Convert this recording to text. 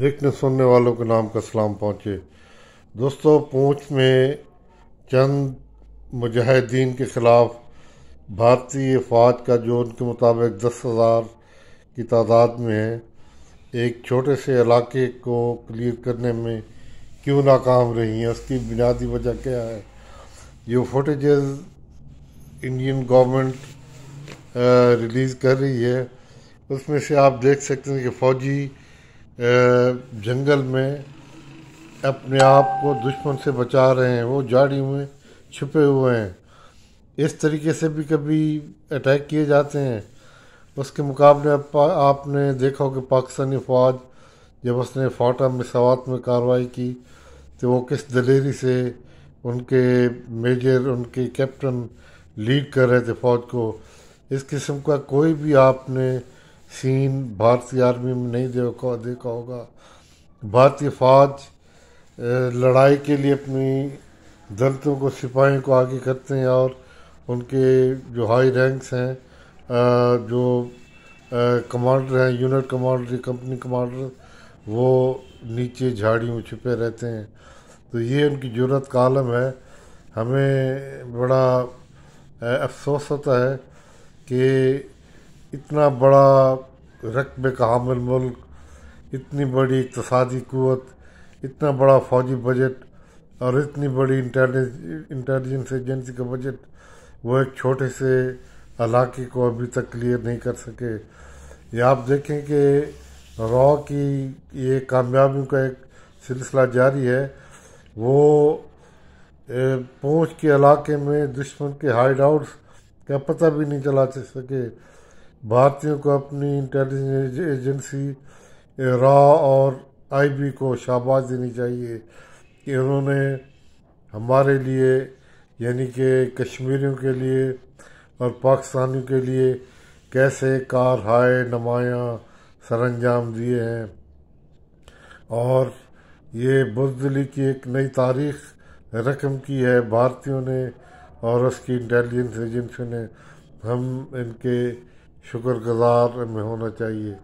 देखने सुनने वालों के नाम का सलाम पहुँचे दोस्तों पूछ में चंद मुजाहिदीन के ख़िलाफ़ भारतीय फ़ौज का जो उनके मुताबिक दस हज़ार की तादाद में है एक छोटे से इलाके को क्लियर करने में क्यों नाकाम रही हैं उसकी बुनियादी वजह क्या है जो फुटेजेज इंडियन गवर्नमेंट रिलीज़ कर रही है उसमें से आप देख सकते हैं कि फ़ौजी जंगल में अपने आप को दुश्मन से बचा रहे हैं वो झाड़ी में छुपे हुए हैं इस तरीके से भी कभी अटैक किए जाते हैं उसके मुकाबले आपने देखा कि पाकिस्तानी फ़ौज जब उसने फाटा में सवात में कार्रवाई की तो वो किस दलेरी से उनके मेजर उनके कैप्टन लीड कर रहे थे फ़ौज को इस किस्म का कोई भी आपने सीन भारतीय आर्मी में नहीं देखा देखा होगा भारतीय फौज लड़ाई के लिए अपनी दलितों को सिपाहियों को आगे करते हैं और उनके जो हाई रैंक्स हैं जो कमांडर हैं यूनिट कमांडर कंपनी कमांडर वो नीचे झाड़ियों में छुपे रहते हैं तो ये उनकी जरूरत का आलम है हमें बड़ा अफसोस होता है कि इतना बड़ा रकब का हामिल मुल्क इतनी बड़ी इकतसादी क़वत इतना बड़ा फौजी बजट और इतनी बड़ी इंटेलिजेंस एजेंसी का बजट वो एक छोटे से इलाके को अभी तक क्लियर नहीं कर सके ये आप देखें कि रॉ की ये कामयाबियों का एक सिलसिला जारी है वो पूछ के इलाके में दुश्मन के हाइड आउट्स का पता भी नहीं चला सके भारतीयों को अपनी इंटेलिजेंस एजेंसी रॉ और आईबी को शाबाश देनी चाहिए कि उन्होंने हमारे लिए यानी कि कश्मीरियों के लिए और पाकिस्तानियों के लिए कैसे कार हाय नमाया सरंजाम दिए हैं और ये बुजदली की एक नई तारीख रकम की है भारतीयों ने और उसकी इंटेलिजेंस एजेंसी ने हम इनके शुक्रगुजार में होना चाहिए